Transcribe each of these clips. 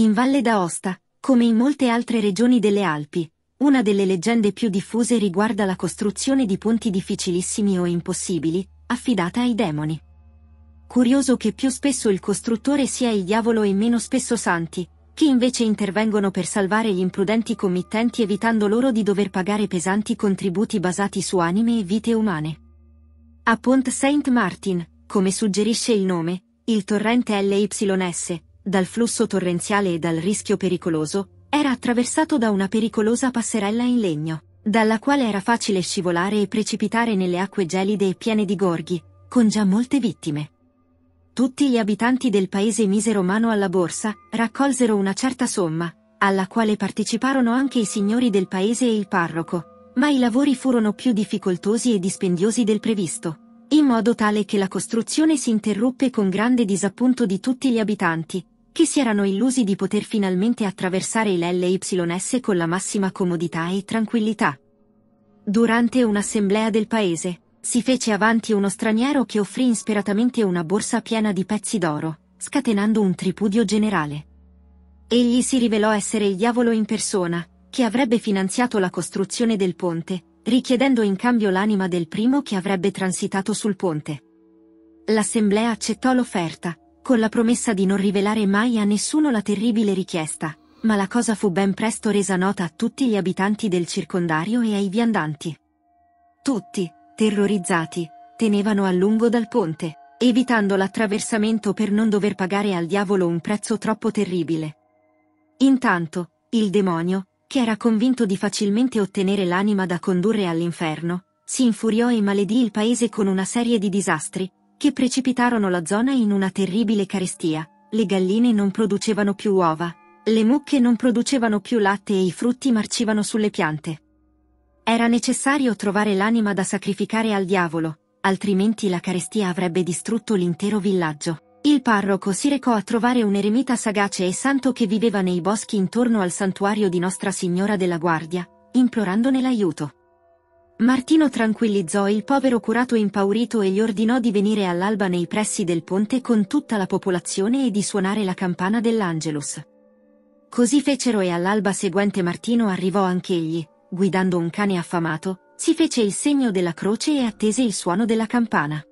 In Valle d'Aosta, come in molte altre regioni delle Alpi, una delle leggende più diffuse riguarda la costruzione di ponti difficilissimi o impossibili, affidata ai demoni. Curioso che più spesso il costruttore sia il diavolo e meno spesso santi, che invece intervengono per salvare gli imprudenti committenti evitando loro di dover pagare pesanti contributi basati su anime e vite umane. A Pont Saint Martin, come suggerisce il nome, il torrente LYS, dal flusso torrenziale e dal rischio pericoloso, era attraversato da una pericolosa passerella in legno, dalla quale era facile scivolare e precipitare nelle acque gelide e piene di gorghi, con già molte vittime. Tutti gli abitanti del paese misero mano alla borsa, raccolsero una certa somma, alla quale parteciparono anche i signori del paese e il parroco, ma i lavori furono più difficoltosi e dispendiosi del previsto, in modo tale che la costruzione si interruppe con grande disappunto di tutti gli abitanti, che si erano illusi di poter finalmente attraversare il LYS con la massima comodità e tranquillità. Durante un'assemblea del paese, si fece avanti uno straniero che offrì insperatamente una borsa piena di pezzi d'oro, scatenando un tripudio generale. Egli si rivelò essere il diavolo in persona, che avrebbe finanziato la costruzione del ponte, richiedendo in cambio l'anima del primo che avrebbe transitato sul ponte. L'assemblea accettò l'offerta, con la promessa di non rivelare mai a nessuno la terribile richiesta, ma la cosa fu ben presto resa nota a tutti gli abitanti del circondario e ai viandanti. Tutti, terrorizzati, tenevano a lungo dal ponte, evitando l'attraversamento per non dover pagare al diavolo un prezzo troppo terribile. Intanto, il demonio, che era convinto di facilmente ottenere l'anima da condurre all'inferno, si infuriò e maledì il paese con una serie di disastri, che precipitarono la zona in una terribile carestia, le galline non producevano più uova, le mucche non producevano più latte e i frutti marcivano sulle piante. Era necessario trovare l'anima da sacrificare al diavolo, altrimenti la carestia avrebbe distrutto l'intero villaggio. Il parroco si recò a trovare un eremita sagace e santo che viveva nei boschi intorno al santuario di Nostra Signora della Guardia, implorandone l'aiuto. Martino tranquillizzò il povero curato impaurito e gli ordinò di venire all'alba nei pressi del ponte con tutta la popolazione e di suonare la campana dell'Angelus. Così fecero e all'alba seguente Martino arrivò anch'egli, guidando un cane affamato, si fece il segno della croce e attese il suono della campana.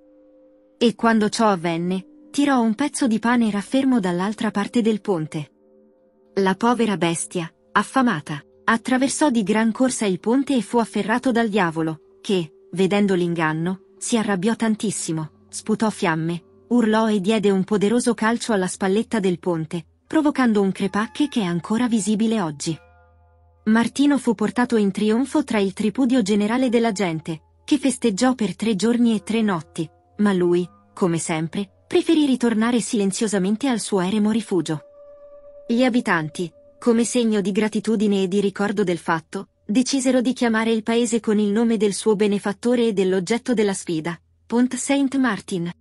E quando ciò avvenne, tirò un pezzo di pane raffermo dall'altra parte del ponte. La povera bestia, affamata, Attraversò di gran corsa il ponte e fu afferrato dal diavolo, che, vedendo l'inganno, si arrabbiò tantissimo, sputò fiamme, urlò e diede un poderoso calcio alla spalletta del ponte, provocando un crepacche che è ancora visibile oggi. Martino fu portato in trionfo tra il tripudio generale della gente, che festeggiò per tre giorni e tre notti, ma lui, come sempre, preferì ritornare silenziosamente al suo eremo rifugio. Gli abitanti, come segno di gratitudine e di ricordo del fatto, decisero di chiamare il paese con il nome del suo benefattore e dell'oggetto della sfida, Pont Saint Martin.